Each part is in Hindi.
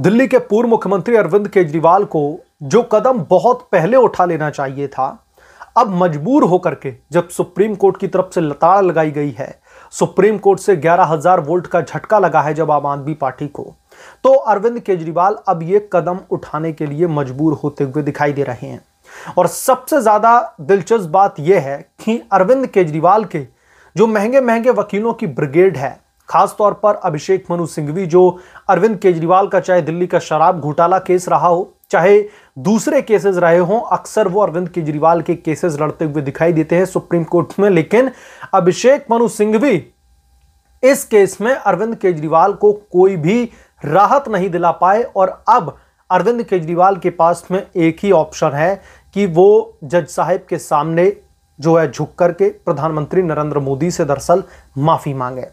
दिल्ली के पूर्व मुख्यमंत्री अरविंद केजरीवाल को जो कदम बहुत पहले उठा लेना चाहिए था अब मजबूर होकर के जब सुप्रीम कोर्ट की तरफ से लताड़ लगाई गई है सुप्रीम कोर्ट से 11000 वोल्ट का झटका लगा है जब आम आदमी पार्टी को तो अरविंद केजरीवाल अब ये कदम उठाने के लिए मजबूर होते हुए दिखाई दे रहे हैं और सबसे ज़्यादा दिलचस्प बात यह है कि अरविंद केजरीवाल के जो महंगे महंगे वकीलों की ब्रिगेड है खासतौर पर अभिषेक मनु सिंघवी जो अरविंद केजरीवाल का चाहे दिल्ली का शराब घोटाला केस रहा हो चाहे दूसरे केसेस रहे हों अक्सर वो अरविंद केजरीवाल के केसेस लड़ते हुए दिखाई देते हैं सुप्रीम कोर्ट में लेकिन अभिषेक मनु सिंघवी इस केस में अरविंद केजरीवाल को कोई भी राहत नहीं दिला पाए और अब अरविंद केजरीवाल के पास में एक ही ऑप्शन है कि वो जज साहब के सामने जो है झुक करके प्रधानमंत्री नरेंद्र मोदी से दरअसल माफ़ी मांगे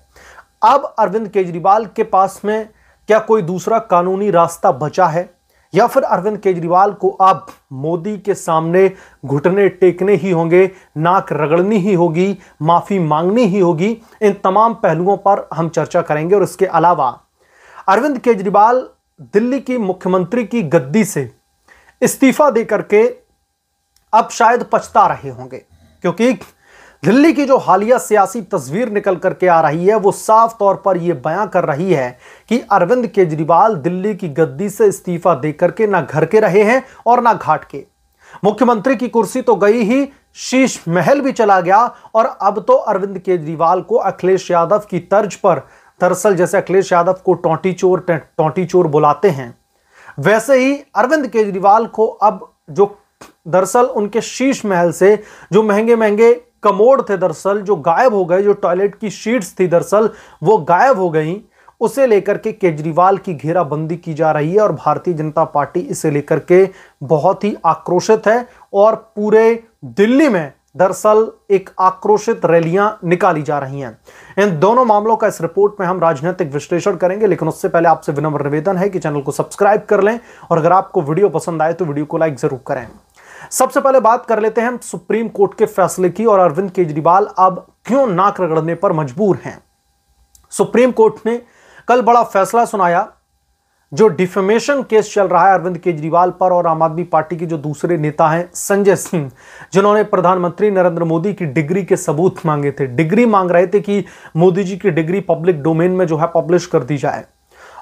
अब अरविंद केजरीवाल के पास में क्या कोई दूसरा कानूनी रास्ता बचा है या फिर अरविंद केजरीवाल को अब मोदी के सामने घुटने टेकने ही होंगे नाक रगड़नी ही होगी माफ़ी मांगनी ही होगी इन तमाम पहलुओं पर हम चर्चा करेंगे और इसके अलावा अरविंद केजरीवाल दिल्ली की मुख्यमंत्री की गद्दी से इस्तीफा देकर के अब शायद पछता रहे होंगे क्योंकि दिल्ली की जो हालिया सियासी तस्वीर निकल करके आ रही है वो साफ तौर पर यह बयां कर रही है कि अरविंद केजरीवाल दिल्ली की गद्दी से इस्तीफा देकर के ना घर के रहे हैं और ना घाट के मुख्यमंत्री की कुर्सी तो गई ही शीश महल भी चला गया और अब तो अरविंद केजरीवाल को अखिलेश यादव की तर्ज पर दरअसल जैसे अखिलेश यादव को टोंटी चोर टोंटी चोर बुलाते हैं वैसे ही अरविंद केजरीवाल को अब जो दरअसल उनके शीश महल से जो महंगे महंगे कमोड थे दरअसल जो गायब हो गए जो टॉयलेट की शीट्स थी दरअसल वो गायब हो गई उसे लेकर के केजरीवाल की घेराबंदी की जा रही है और भारतीय जनता पार्टी इसे लेकर के बहुत ही आक्रोशित है और पूरे दिल्ली में दरअसल एक आक्रोशित रैलियां निकाली जा रही हैं इन दोनों मामलों का इस रिपोर्ट में हम राजनीतिक विश्लेषण करेंगे लेकिन उससे पहले आपसे विनम्र निवेदन है कि चैनल को सब्सक्राइब कर लें और अगर आपको वीडियो पसंद आए तो वीडियो को लाइक जरूर करें सबसे पहले बात कर लेते हैं सुप्रीम कोर्ट के फैसले की और अरविंद केजरीवाल अब क्यों नाक रगड़ने पर मजबूर हैं सुप्रीम कोर्ट ने कल बड़ा फैसला सुनाया जो डिफेमेशन केस चल रहा है अरविंद केजरीवाल पर और आम आदमी पार्टी के जो दूसरे नेता हैं संजय सिंह जिन्होंने प्रधानमंत्री नरेंद्र मोदी की डिग्री के सबूत मांगे थे डिग्री मांग रहे थे कि मोदी जी की डिग्री पब्लिक डोमेन में जो है पब्लिश कर दी जाए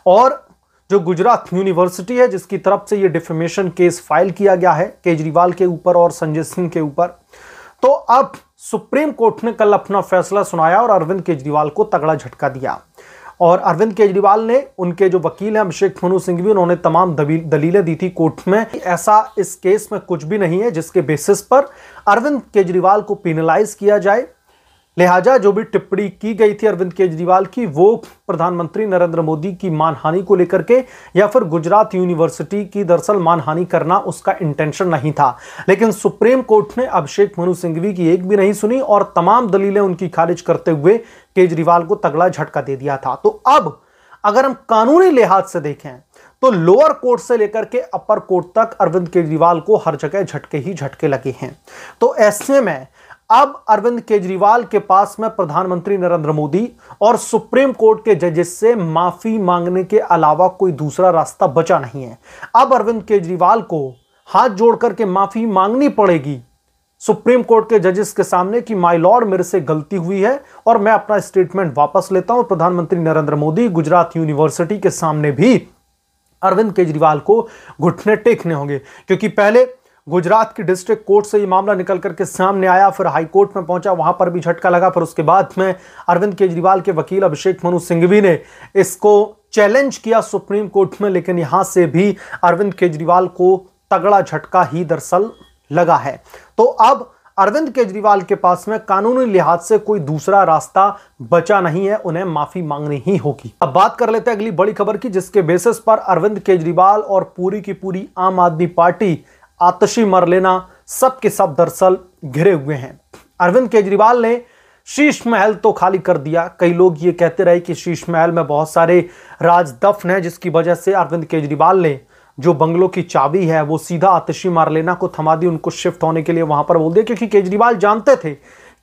और जो गुजरात यूनिवर्सिटी है जिसकी तरफ से ये डिफेमेशन केस फाइल किया गया है केजरीवाल के ऊपर और संजय सिंह के ऊपर तो अब सुप्रीम कोर्ट ने कल अपना फैसला सुनाया और अरविंद केजरीवाल को तगड़ा झटका दिया और अरविंद केजरीवाल ने उनके जो वकील हैं अभिषेक मनु सिंह भी उन्होंने तमाम दलीलें दी थी कोर्ट में ऐसा इस केस में कुछ भी नहीं है जिसके बेसिस पर अरविंद केजरीवाल को पिनलाइज किया जाए लिहाजा जो भी टिप्पणी की गई थी अरविंद केजरीवाल की वो प्रधानमंत्री नरेंद्र मोदी की मानहानि को लेकर के या फिर गुजरात यूनिवर्सिटी की दरअसल मानहानि करना उसका इंटेंशन नहीं था लेकिन सुप्रीम कोर्ट ने अभिषेक मनु सिंघवी की एक भी नहीं सुनी और तमाम दलीलें उनकी खारिज करते हुए केजरीवाल को तगड़ा झटका दे दिया था तो अब अगर हम कानूनी लिहाज से देखें तो लोअर कोर्ट से लेकर के अपर कोर्ट तक अरविंद केजरीवाल को हर जगह झटके ही झटके लगे हैं तो ऐसे में अब अरविंद केजरीवाल के पास में प्रधानमंत्री नरेंद्र मोदी और सुप्रीम कोर्ट के जजेस से माफी मांगने के अलावा कोई दूसरा रास्ता बचा नहीं है अब अरविंद केजरीवाल को हाथ जोड़कर के माफी मांगनी पड़ेगी सुप्रीम कोर्ट के जजेस के सामने कि माई लॉर्ड मेरे से गलती हुई है और मैं अपना स्टेटमेंट वापस लेता हूं प्रधानमंत्री नरेंद्र मोदी गुजरात यूनिवर्सिटी के सामने भी अरविंद केजरीवाल को घुटने टेकने होंगे क्योंकि पहले गुजरात की डिस्ट्रिक्ट कोर्ट से ये मामला निकल करके सामने आया फिर हाई कोर्ट में पहुंचा वहां पर भी झटका लगा फिर उसके बाद में अरविंद केजरीवाल के वकील अभिषेक मनु सिंघवी ने इसको चैलेंज किया सुप्रीम कोर्ट में लेकिन यहां से भी अरविंद केजरीवाल को तगड़ा झटका ही दरअसल लगा है तो अब अरविंद केजरीवाल के पास में कानूनी लिहाज से कोई दूसरा रास्ता बचा नहीं है उन्हें माफी मांगनी ही होगी अब बात कर लेते हैं अगली बड़ी खबर की जिसके बेसिस पर अरविंद केजरीवाल और पूरी की पूरी आम आदमी पार्टी आतशी मर लेना सब के सब दरअसल घिरे हुए हैं अरविंद केजरीवाल ने शीश महल तो खाली कर दिया कई लोग ये कहते रहे कि शीश महल में बहुत सारे राज दफ्न हैं जिसकी वजह से अरविंद केजरीवाल ने जो बंगलों की चाबी है वो सीधा आतिशी मार लेना को थमा दी उनको शिफ्ट होने के लिए वहां पर बोल दिया क्योंकि केजरीवाल जानते थे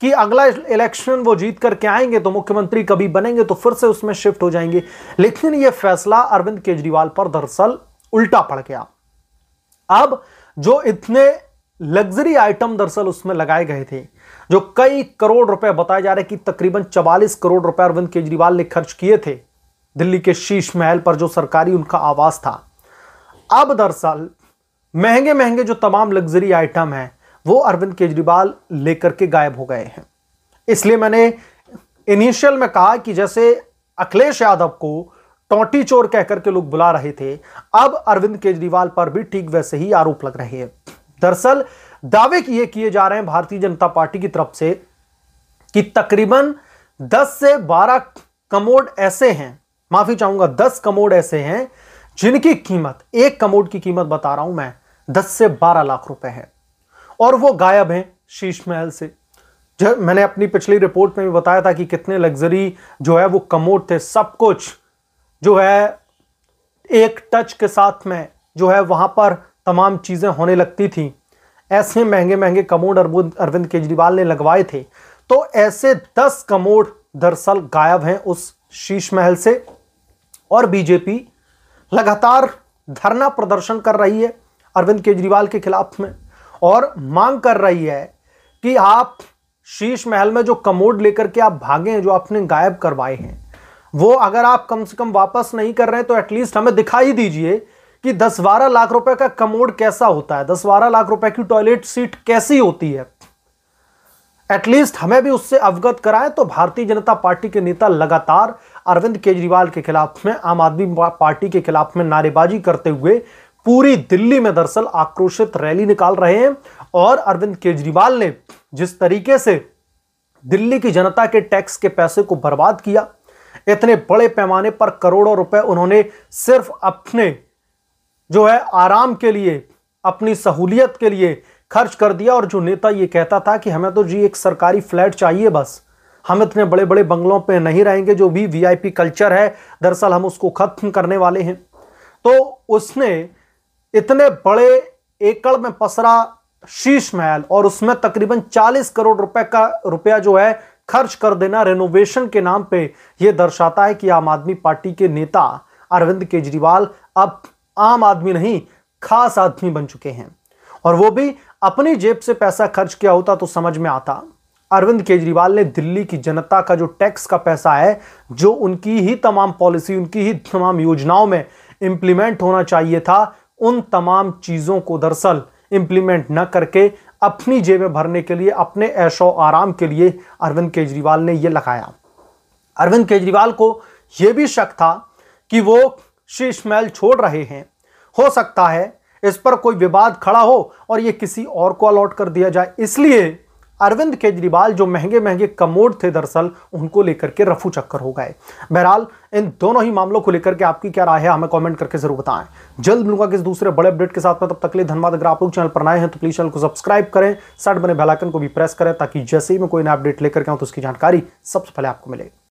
कि अगला इलेक्शन वो जीत करके आएंगे तो मुख्यमंत्री कभी बनेंगे तो फिर से उसमें शिफ्ट हो जाएंगे लेकिन ये फैसला अरविंद केजरीवाल पर दरअसल उल्टा पड़ गया अब जो इतने लग्जरी आइटम दरअसल उसमें लगाए गए थे जो कई करोड़ रुपए बताए जा रहे कि तकरीबन 44 करोड़ रुपए अरविंद केजरीवाल ने खर्च किए थे दिल्ली के शीश महल पर जो सरकारी उनका आवास था अब दरअसल महंगे महंगे जो तमाम लग्जरी आइटम हैं वो अरविंद केजरीवाल लेकर के गायब हो गए हैं इसलिए मैंने इनिशियल में कहा कि जैसे अखिलेश यादव को टोटी चोर कहकर के लोग बुला रहे थे अब अरविंद केजरीवाल पर भी ठीक वैसे ही आरोप लग रहे हैं दरअसल दावे किए किए जा रहे हैं भारतीय जनता पार्टी की तरफ से कि तकरीबन 10 से 12 कमोड ऐसे हैं माफी चाहूंगा 10 कमोड ऐसे हैं जिनकी कीमत एक कमोड की कीमत बता रहा हूं मैं 10 से 12 लाख रुपए है और वो गायब हैं शीश महल से मैंने अपनी पिछली रिपोर्ट में भी बताया था कि कितने लग्जरी जो है वो कमोड थे सब कुछ जो है एक टच के साथ में जो है वहाँ पर तमाम चीज़ें होने लगती थी ऐसे महंगे महंगे कमोड अरविंद अरविंद केजरीवाल ने लगवाए थे तो ऐसे दस कमोड दरअसल गायब हैं उस शीश महल से और बीजेपी लगातार धरना प्रदर्शन कर रही है अरविंद केजरीवाल के खिलाफ में और मांग कर रही है कि आप शीश महल में जो कमोड लेकर के आप भागे हैं जो आपने गायब करवाए हैं वो अगर आप कम से कम वापस नहीं कर रहे हैं तो एटलीस्ट हमें दिखाई दीजिए कि दस बारह लाख रुपए का कमोड कैसा होता है दस बारह लाख रुपए की टॉयलेट सीट कैसी होती है एटलीस्ट हमें भी उससे अवगत कराएं तो भारतीय जनता पार्टी के नेता लगातार अरविंद केजरीवाल के खिलाफ में आम आदमी पार्टी के खिलाफ में नारेबाजी करते हुए पूरी दिल्ली में दरअसल आक्रोशित रैली निकाल रहे हैं और अरविंद केजरीवाल ने जिस तरीके से दिल्ली की जनता के टैक्स के पैसे को बर्बाद किया इतने बड़े पैमाने पर करोड़ों रुपए उन्होंने सिर्फ अपने जो है आराम के लिए अपनी सहूलियत के लिए खर्च कर दिया और जो नेता ये कहता था कि हमें तो जी एक सरकारी फ्लैट चाहिए बस हम इतने बड़े बड़े बंगलों पे नहीं रहेंगे जो भी वीआईपी कल्चर है दरअसल हम उसको ख़त्म करने वाले हैं तो उसने इतने बड़े एकड़ में पसरा शीश महल और उसमें तकरीबन 40 करोड़ रुपए का रुपया जो है खर्च कर देना रेनोवेशन के नाम पे यह दर्शाता है कि आम आदमी पार्टी के नेता अरविंद केजरीवाल अब आम आदमी नहीं खास आदमी बन चुके हैं और वो भी अपनी जेब से पैसा खर्च किया होता तो समझ में आता अरविंद केजरीवाल ने दिल्ली की जनता का जो टैक्स का पैसा है जो उनकी ही तमाम पॉलिसी उनकी ही तमाम योजनाओं में इंप्लीमेंट होना चाहिए था उन तमाम चीज़ों को दरअसल इंप्लीमेंट न करके अपनी जेबें भरने के लिए अपने ऐशो आराम के लिए अरविंद केजरीवाल ने यह लगाया अरविंद केजरीवाल को यह भी शक था कि वो श्री इस्माइल छोड़ रहे हैं हो सकता है इस पर कोई विवाद खड़ा हो और ये किसी और को अलॉट कर दिया जाए इसलिए अरविंद केजरीवाल जो महंगे महंगे कमोड थे दरअसल उनको लेकर के रफू चक्कर हो गए बहरहाल इन दोनों ही मामलों को लेकर के आपकी क्या राय है हमें कमेंट करके जरूर बताएं जल्द मिलूंगा किस दूसरे बड़े अपडेट के साथ में तब तक लिए धन्यवाद अगर आप लोग चैनल पर नए हैं तो प्लीज चैनल को सब्सक्राइब करें साइड बने बेलाइकन को भी प्रेस करें ताकि जैसे ही मैं कोई नया अपडेट लेकर के आऊँ तो उसकी जानकारी सबसे पहले आपको मिलेगी